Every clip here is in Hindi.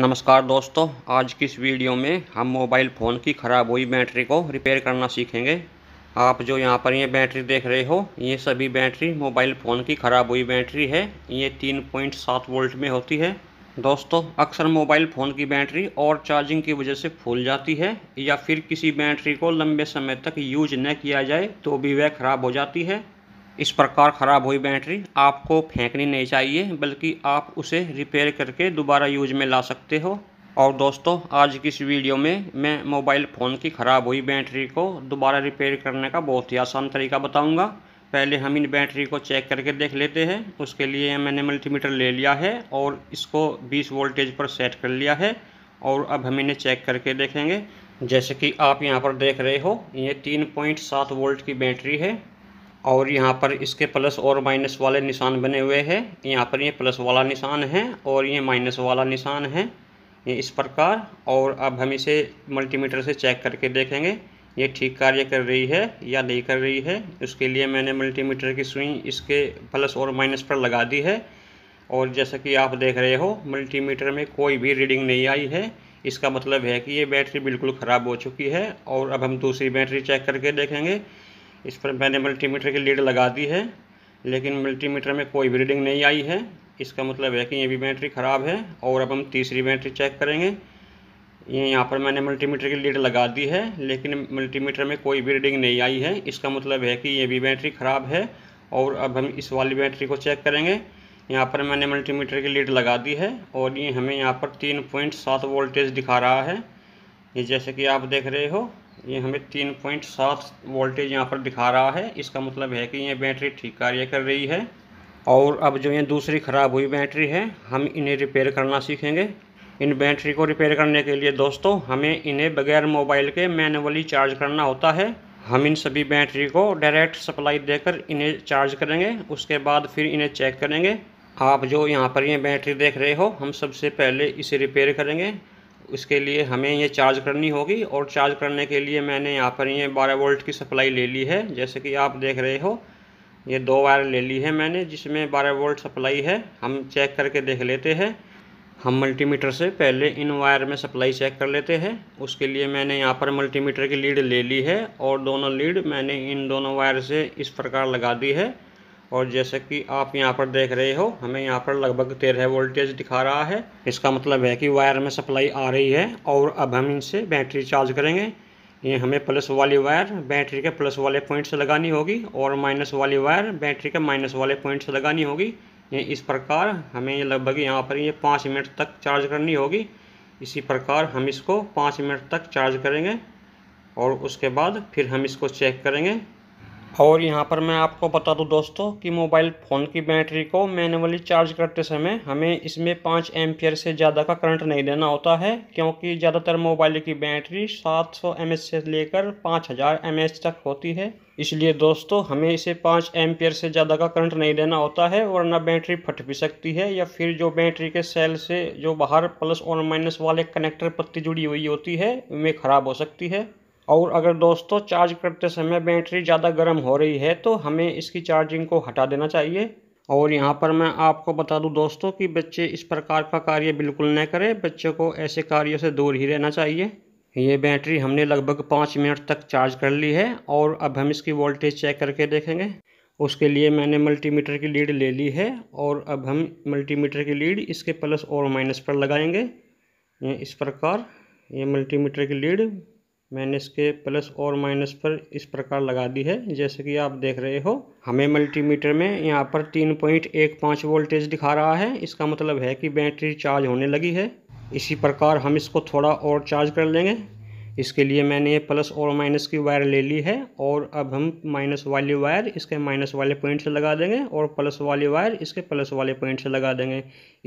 नमस्कार दोस्तों आज की इस वीडियो में हम मोबाइल फ़ोन की ख़राब हुई बैटरी को रिपेयर करना सीखेंगे आप जो यहाँ पर ये बैटरी देख रहे हो ये सभी बैटरी मोबाइल फ़ोन की ख़राब हुई बैटरी है ये तीन पॉइंट सात वोल्ट में होती है दोस्तों अक्सर मोबाइल फ़ोन की बैटरी और चार्जिंग की वजह से फूल जाती है या फिर किसी बैटरी को लंबे समय तक यूज न किया जाए तो भी वह ख़राब हो जाती है इस प्रकार ख़राब हुई बैटरी आपको फेंकनी नहीं चाहिए बल्कि आप उसे रिपेयर करके दोबारा यूज में ला सकते हो और दोस्तों आज की इस वीडियो में मैं मोबाइल फ़ोन की ख़राब हुई बैटरी को दोबारा रिपेयर करने का बहुत ही आसान तरीका बताऊंगा पहले हम इन बैटरी को चेक करके देख लेते हैं उसके लिए मैंने मल्टीमीटर ले लिया है और इसको 20 वोल्टेज पर सेट कर लिया है और अब हम इन्हें चेक करके देखेंगे जैसे कि आप यहाँ पर देख रहे हो ये तीन पॉइंट सात वोल्ट की बैटरी है और यहाँ पर इसके प्लस और माइनस वाले निशान बने हुए हैं यहाँ पर ये प्लस वाला निशान है और ये माइनस वाला निशान है ये इस प्रकार और अब हम इसे मल्टीमीटर से चेक करके देखेंगे ये ठीक कार्य कर रही है या नहीं कर रही है उसके लिए मैंने मल्टीमीटर की सुई इसके प्लस और माइनस पर लगा दी है और जैसा कि आप देख रहे हो मल्टीमीटर में कोई भी रीडिंग नहीं आई है इसका मतलब है कि ये बैटरी बिल्कुल ख़राब हो चुकी है और अब हम दूसरी बैटरी चेक करके देखेंगे इस पर मैंने मल्टीमीटर की लीड लगा दी है लेकिन मल्टीमीटर में कोई भी रीडिंग नहीं आई है इसका मतलब है कि ये भी बैटरी ख़राब है और अब हम तीसरी बैटरी चेक करेंगे ये यहाँ पर मैंने मल्टीमीटर की लीड लगा दी है लेकिन मल्टीमीटर में कोई भी रीडिंग नहीं आई है इसका मतलब है कि ये भी बैटरी ख़राब है और अब हम इस वाली बैटरी को चेक करेंगे यहाँ पर मैंने मल्टीमीटर की लीड लगा दी है और ये हमें यहाँ पर तीन पॉइंट सात वोल्टेज दिखा रहा है ये जैसे कि आप देख रहे हो ये हमें तीन पॉइंट सात वोल्टेज यहाँ पर दिखा रहा है इसका मतलब है कि ये बैटरी ठीक कार्य कर रही है और अब जो ये दूसरी ख़राब हुई बैटरी है हम इन्हें रिपेयर करना सीखेंगे इन बैटरी को रिपेयर करने के लिए दोस्तों हमें इन्हें बगैर मोबाइल के मैनुअली चार्ज करना होता है हम इन सभी बैटरी को डायरेक्ट सप्लाई देकर इन्हें चार्ज करेंगे उसके बाद फिर इन्हें चेक करेंगे आप जो यहाँ पर ये बैटरी देख रहे हो हम सबसे पहले इसे रिपेयर करेंगे उसके लिए हमें ये चार्ज करनी होगी और चार्ज करने के लिए मैंने यहाँ पर ये बारह वोल्ट की सप्लाई ले ली है जैसे कि आप देख रहे हो ये दो वायर ले ली है मैंने जिसमें बारह वोल्ट सप्लाई है हम चेक करके देख लेते हैं हम मल्टीमीटर से पहले इन वायर में सप्लाई चेक कर लेते हैं उसके लिए मैंने यहाँ पर मल्टीमीटर की लीड ले ली है और दोनों लीड मैंने इन दोनों वायर से इस प्रकार लगा दी है और जैसे कि आप यहाँ पर देख रहे हो हमें यहाँ पर लगभग तेरह वोल्टेज दिखा रहा है इसका मतलब है कि वायर में सप्लाई आ रही है और अब हम इनसे बैटरी चार्ज करेंगे ये हमें प्लस वाली वायर बैटरी के प्लस वाले पॉइंट से लगानी होगी और माइनस वाली वायर बैटरी के माइनस वाले पॉइंट से लगानी होगी ये इस प्रकार हमें ये लगभग यहाँ पर ये पाँच मिनट तक चार्ज करनी होगी इसी प्रकार हम इसको पाँच मिनट तक चार्ज करेंगे और उसके बाद फिर हम इसको चेक करेंगे और यहाँ पर मैं आपको बता दूँ दोस्तों कि मोबाइल फ़ोन की बैटरी को मैनुअली चार्ज करते समय हमें इसमें पाँच एम्पियर से ज़्यादा का करंट नहीं देना होता है क्योंकि ज़्यादातर मोबाइल की बैटरी 700 सौ से लेकर 5000 हज़ार तक होती है इसलिए दोस्तों हमें इसे पाँच एम्पियर से ज़्यादा का करंट नहीं देना होता है वरना बैटरी फट भी सकती है या फिर जो बैटरी के सेल से जो बाहर प्लस और माइनस वाले कनेक्टर पत्ती जुड़ी हुई होती है वे ख़राब हो सकती है और अगर दोस्तों चार्ज करते समय बैटरी ज़्यादा गर्म हो रही है तो हमें इसकी चार्जिंग को हटा देना चाहिए और यहाँ पर मैं आपको बता दूँ दोस्तों कि बच्चे इस प्रकार का कार्य बिल्कुल न करें बच्चों को ऐसे कार्यों से दूर ही रहना चाहिए ये बैटरी हमने लगभग पाँच मिनट तक चार्ज कर ली है और अब हम इसकी वोल्टेज चेक करके देखेंगे उसके लिए मैंने मल्टीमीटर की लीड ले ली है और अब हम मल्टीमीटर की लीड इसके प्लस और माइनस पर लगाएंगे इस प्रकार ये मल्टीमीटर की लीड मैंने इसके प्लस और माइनस पर इस प्रकार लगा दी है जैसे कि आप देख रहे हो हमें मल्टीमीटर में यहाँ पर तीन पॉइंट एक पाँच वोल्टेज दिखा रहा है इसका मतलब है कि बैटरी चार्ज होने लगी है इसी प्रकार हम इसको थोड़ा और चार्ज कर लेंगे इसके लिए मैंने ये प्लस और माइनस की वायर ले ली है और अब हम माइनस वाली वायर इसके माइनस वाले पॉइंट से लगा देंगे और प्लस वाली वायर इसके प्लस वाले पॉइंट से लगा देंगे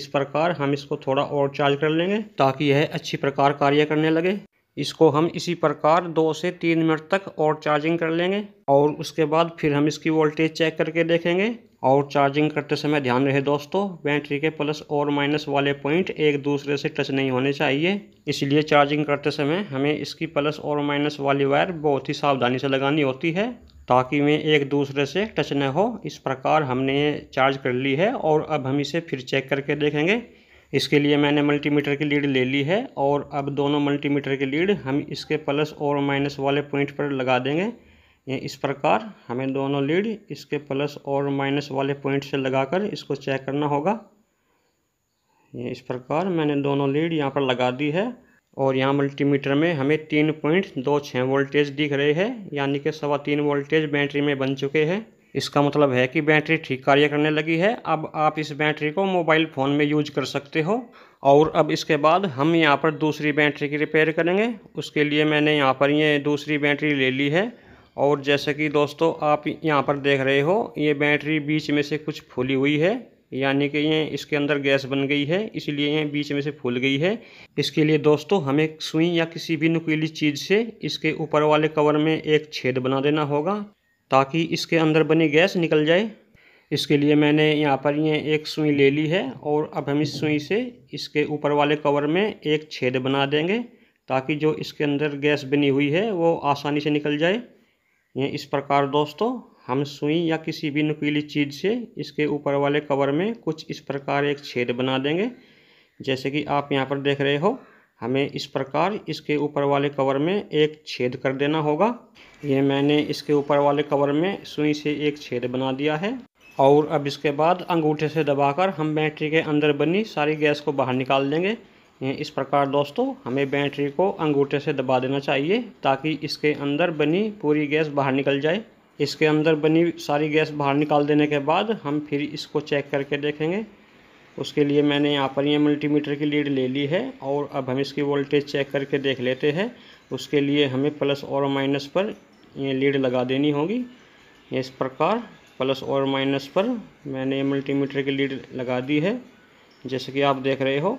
इस प्रकार हम इसको थोड़ा और चार्ज कर लेंगे ताकि यह अच्छी प्रकार कार्य करने लगे इसको हम इसी प्रकार दो से तीन मिनट तक और चार्जिंग कर लेंगे और उसके बाद फिर हम इसकी वोल्टेज चेक करके देखेंगे और चार्जिंग करते समय ध्यान रहे दोस्तों बैटरी के प्लस और माइनस वाले पॉइंट एक दूसरे से टच नहीं होने चाहिए इसलिए चार्जिंग करते समय हमें इसकी प्लस और माइनस वाली वायर बहुत ही सावधानी से लगानी होती है ताकि वे एक दूसरे से टच न हो इस प्रकार हमने चार्ज कर ली है और अब हम इसे फिर चेक करके देखेंगे इसके लिए मैंने मल्टीमीटर की लीड ले ली है और अब दोनों मल्टीमीटर की लीड हम इसके प्लस और माइनस वाले पॉइंट पर लगा देंगे ये इस प्रकार हमें दोनों लीड इसके प्लस और माइनस वाले पॉइंट से लगाकर इसको चेक करना होगा ये इस प्रकार मैंने दोनों लीड यहाँ पर लगा दी है और यहाँ मल्टीमीटर में हमें तीन पॉइंट दो छः वोल्टेज दिख रहे हैं यानी कि सवा तीन वोल्टेज बैटरी में बन चुके हैं इसका मतलब है कि बैटरी ठीक कार्य करने लगी है अब आप इस बैटरी को मोबाइल फ़ोन में यूज कर सकते हो और अब इसके बाद हम यहाँ पर दूसरी बैटरी की रिपेयर करेंगे उसके लिए मैंने यहाँ पर ये दूसरी बैटरी ले ली है और जैसे कि दोस्तों आप यहाँ पर देख रहे हो ये बैटरी बीच में से कुछ फूली हुई है यानी कि ये इसके अंदर गैस बन गई है इसलिए ये बीच में से फूल गई है इसके लिए दोस्तों हमें सुई या किसी भी नुकीली चीज़ से इसके ऊपर वाले कवर में एक छेद बना देना होगा ताकि इसके अंदर बनी गैस निकल जाए इसके लिए मैंने यहाँ पर ये एक सुई ले ली है और अब हम इस सुई से इसके ऊपर वाले कवर में एक छेद बना देंगे ताकि जो इसके अंदर गैस बनी हुई है वो आसानी से निकल जाए ये इस प्रकार दोस्तों हम सुई या किसी भी नुकीली चीज़ से इसके ऊपर वाले कवर में कुछ इस प्रकार एक छेद बना देंगे जैसे कि आप यहाँ पर देख रहे हो हमें इस प्रकार इसके ऊपर वाले कवर में एक छेद कर देना होगा ये मैंने इसके ऊपर वाले कवर में सुई से एक छेद बना दिया है और अब इसके बाद अंगूठे से दबाकर हम बैटरी के अंदर बनी सारी गैस को बाहर निकाल देंगे इस प्रकार दोस्तों हमें बैटरी को अंगूठे से दबा देना चाहिए ताकि इसके अंदर बनी पूरी गैस बाहर निकल जाए इसके अंदर बनी सारी गैस बाहर निकाल देने के बाद हम फिर इसको चेक करके देखेंगे उसके लिए मैंने यहाँ पर ये मल्टीमीटर की लीड ले ली है और अब हम इसकी वोल्टेज चेक करके देख लेते हैं उसके लिए हमें प्लस और माइनस पर ये लीड लगा देनी होगी इस प्रकार प्लस और माइनस पर मैंने ये मल्टीमीटर की लीड लगा दी है जैसे कि आप देख रहे हो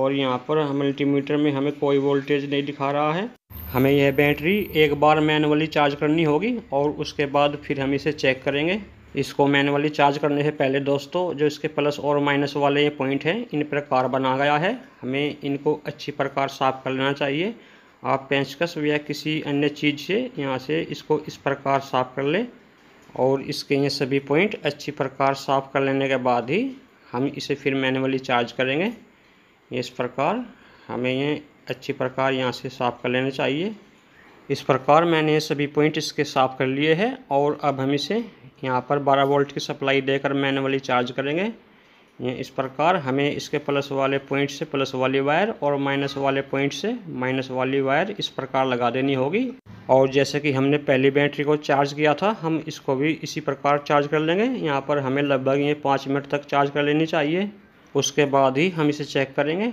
और यहाँ पर मल्टीमीटर में हमें कोई वोल्टेज नहीं दिखा रहा है हमें यह बैटरी एक बार मैनुअली चार्ज करनी होगी और उसके बाद फिर हम इसे चेक करेंगे इसको मैनुअली चार्ज करने से पहले दोस्तों जो इसके प्लस और माइनस वाले ये पॉइंट हैं इन पर कार बना गया है हमें इनको अच्छी प्रकार साफ कर लेना चाहिए आप पेंचकस या किसी अन्य चीज़ से यहाँ से इसको इस प्रकार साफ कर लें और इसके ये सभी पॉइंट अच्छी प्रकार साफ कर लेने के बाद ही हम इसे फिर मैनुअली चार्ज करेंगे इस प्रकार हमें ये अच्छी प्रकार यहाँ से साफ कर लेना चाहिए इस प्रकार मैंने सभी पॉइंट इसके साफ़ कर लिए हैं और अब हम इसे यहाँ पर 12 वोल्ट की सप्लाई देकर मैनुअली चार्ज करेंगे इस प्रकार हमें इसके प्लस वाले पॉइंट से प्लस वाली वायर और माइनस वाले पॉइंट से माइनस वाली वायर इस प्रकार लगा देनी होगी और जैसे कि हमने पहली बैटरी को चार्ज किया था हम इसको भी इसी प्रकार चार्ज कर लेंगे यहाँ पर हमें लगभग ये पाँच मिनट तक चार्ज कर लेनी चाहिए उसके बाद ही हम इसे चेक करेंगे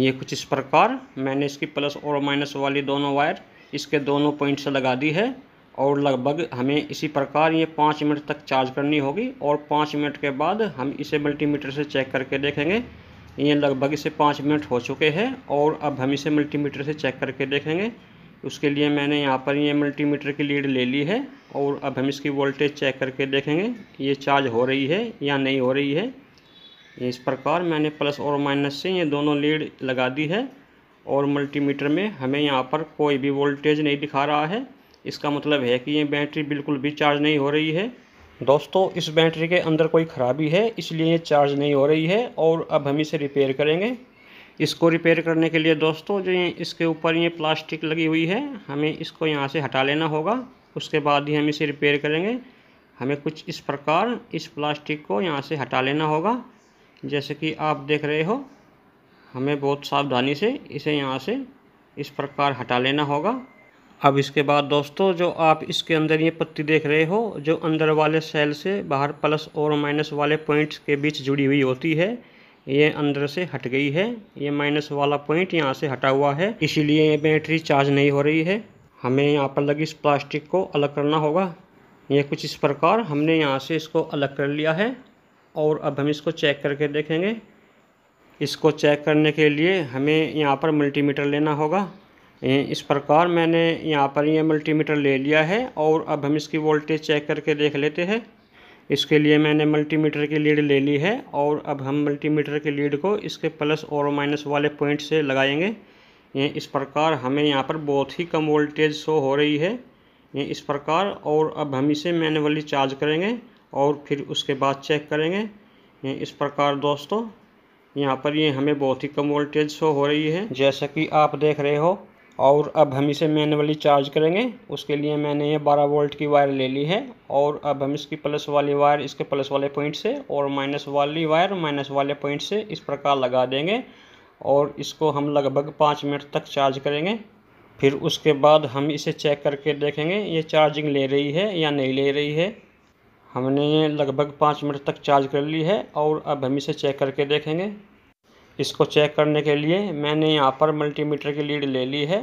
ये कुछ इस प्रकार मैंने इसकी प्लस और माइनस वाली दोनों वायर इसके दोनों पॉइंट से लगा दी है और लगभग हमें इसी प्रकार ये पाँच मिनट तक चार्ज करनी होगी और पाँच मिनट के बाद हम इसे मल्टीमीटर से चेक करके देखेंगे ये लगभग इसे पाँच मिनट हो चुके हैं और अब हम इसे मल्टीमीटर से चेक करके देखेंगे उसके लिए मैंने यहाँ पर ये मल्टीमीटर की लीड ले ली है और अब हम इसकी वोल्टेज चेक करके देखेंगे ये चार्ज हो रही है या नहीं हो रही है इस प्रकार मैंने प्लस और माइनस से ये दोनों लीड लगा दी है और मल्टीमीटर में हमें यहाँ पर कोई भी वोल्टेज नहीं दिखा रहा है इसका मतलब है कि ये बैटरी बिल्कुल भी चार्ज नहीं हो रही है दोस्तों इस बैटरी के अंदर कोई ख़राबी है इसलिए ये चार्ज नहीं हो रही है और अब हम इसे रिपेयर करेंगे इसको रिपेयर करने के लिए दोस्तों जो ये इसके ऊपर ये प्लास्टिक लगी हुई है हमें इसको यहाँ से हटा लेना होगा उसके बाद ही हम इसे रिपेयर करेंगे हमें कुछ इस प्रकार इस प्लास्टिक को यहाँ से हटा लेना होगा जैसे कि आप देख रहे हो हमें बहुत सावधानी से इसे यहाँ से इस प्रकार हटा लेना होगा अब इसके बाद दोस्तों जो आप इसके अंदर ये पत्ती देख रहे हो जो अंदर वाले सेल से बाहर प्लस और माइनस वाले पॉइंट्स के बीच जुड़ी हुई होती है ये अंदर से हट गई है ये माइनस वाला पॉइंट यहाँ से हटा हुआ है इसीलिए ये बैटरी चार्ज नहीं हो रही है हमें यहाँ पर लगी इस प्लास्टिक को अलग करना होगा ये कुछ इस प्रकार हमने यहाँ से इसको अलग कर लिया है और अब हम इसको चेक करके देखेंगे इसको चेक करने के लिए हमें यहाँ पर मल्टीमीटर लेना होगा इस प्रकार मैंने यहाँ पर ये यह मल्टीमीटर ले लिया है और अब हम इसकी वोल्टेज चेक करके देख लेते हैं इसके लिए मैंने मल्टीमीटर की लीड ले ली है और अब हम मल्टीमीटर की लीड को इसके प्लस और माइनस वाले पॉइंट से लगाएंगे ये इस प्रकार हमें यहाँ पर बहुत ही कम वोल्टेज शो हो रही है ये इस प्रकार और अब हम इसे मैनुअली चार्ज करेंगे और फिर उसके बाद चेक करेंगे ये इस प्रकार दोस्तों यहाँ पर ये हमें बहुत ही कम वोल्टेज शो हो रही है जैसा कि आप देख रहे हो और अब हम इसे मैनुअली चार्ज करेंगे उसके लिए मैंने ये 12 वोल्ट की वायर ले ली है और अब हम इसकी प्लस वाली वायर इसके प्लस वाले पॉइंट से और माइनस वाली वायर माइनस वाले पॉइंट से इस प्रकार लगा देंगे और इसको हम लगभग पाँच मिनट तक चार्ज करेंगे फिर उसके बाद हम इसे चेक करके देखेंगे ये चार्जिंग ले रही है या नहीं ले रही है हमने ये लगभग पाँच मिनट तक चार्ज कर ली है और अब हम इसे चेक करके देखेंगे इसको चेक करने के लिए मैंने यहाँ पर मल्टीमीटर की लीड ले ली है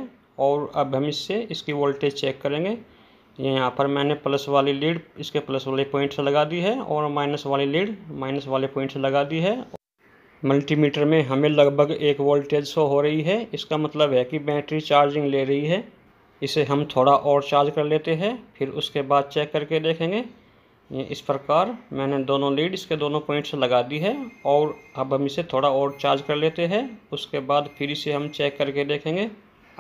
और अब हम इससे इसकी वोल्टेज चेक करेंगे ये यहाँ पर मैंने प्लस वाली लीड इसके प्लस वाले पॉइंट से लगा दी है और माइनस वाली लीड माइनस वाले पॉइंट से लगा दी है मल्टीमीटर में हमें लगभग एक वोल्टेज शो हो रही है इसका मतलब है कि बैटरी चार्जिंग ले रही है इसे हम थोड़ा और चार्ज कर लेते हैं फिर उसके बाद चेक करके देखेंगे ये इस प्रकार मैंने दोनों लीड इसके दोनों पॉइंट्स लगा दी है और अब हम इसे थोड़ा और चार्ज कर लेते हैं उसके बाद फिर इसे हम चेक करके देखेंगे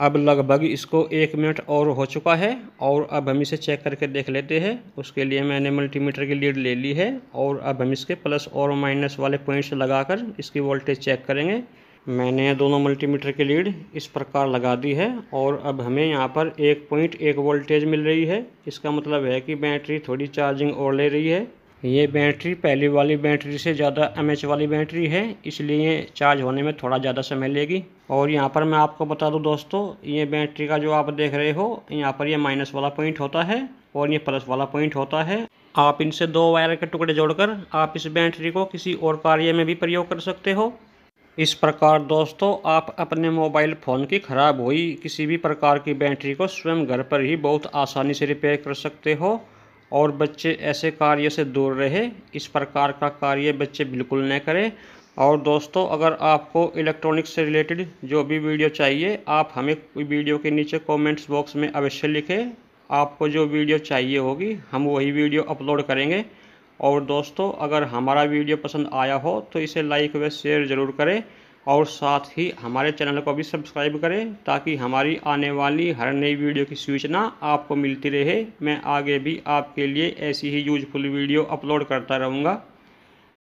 अब लगभग इसको एक मिनट और हो चुका है और अब हम इसे चेक करके देख लेते हैं उसके लिए मैंने मल्टीमीटर की लीड ले ली है और अब हम इसके प्लस और माइनस वाले पॉइंट्स कर इसकी वोल्टेज चेक करेंगे मैंने दोनों मल्टीमीटर की लीड इस प्रकार लगा दी है और अब हमें यहाँ पर एक पॉइंट एक वोल्टेज मिल रही है इसका मतलब है कि बैटरी थोड़ी चार्जिंग और ले रही है ये बैटरी पहली वाली बैटरी से ज़्यादा एम वाली बैटरी है इसलिए चार्ज होने में थोड़ा ज़्यादा समय लेगी और यहाँ पर मैं आपको बता दूँ दोस्तों ये बैटरी का जो आप देख रहे हो यहाँ पर यह माइनस वाला पॉइंट होता है और ये प्लस वाला पॉइंट होता है आप इनसे दो वायर के टुकड़े जोड़कर आप इस बैटरी को किसी और कार्य में भी प्रयोग कर सकते हो इस प्रकार दोस्तों आप अपने मोबाइल फ़ोन की ख़राब हुई किसी भी प्रकार की बैटरी को स्वयं घर पर ही बहुत आसानी से रिपेयर कर सकते हो और बच्चे ऐसे कार्य से दूर रहे इस प्रकार का कार्य बच्चे बिल्कुल न करें और दोस्तों अगर आपको इलेक्ट्रॉनिक्स से रिलेटेड जो भी वीडियो चाहिए आप हमें वीडियो के नीचे कमेंट्स बॉक्स में अवश्य लिखें आपको जो वीडियो चाहिए होगी हम वही वीडियो अपलोड करेंगे और दोस्तों अगर हमारा वीडियो पसंद आया हो तो इसे लाइक व शेयर ज़रूर करें और साथ ही हमारे चैनल को भी सब्सक्राइब करें ताकि हमारी आने वाली हर नई वीडियो की सूचना आपको मिलती रहे मैं आगे भी आपके लिए ऐसी ही यूजफुल वीडियो अपलोड करता रहूँगा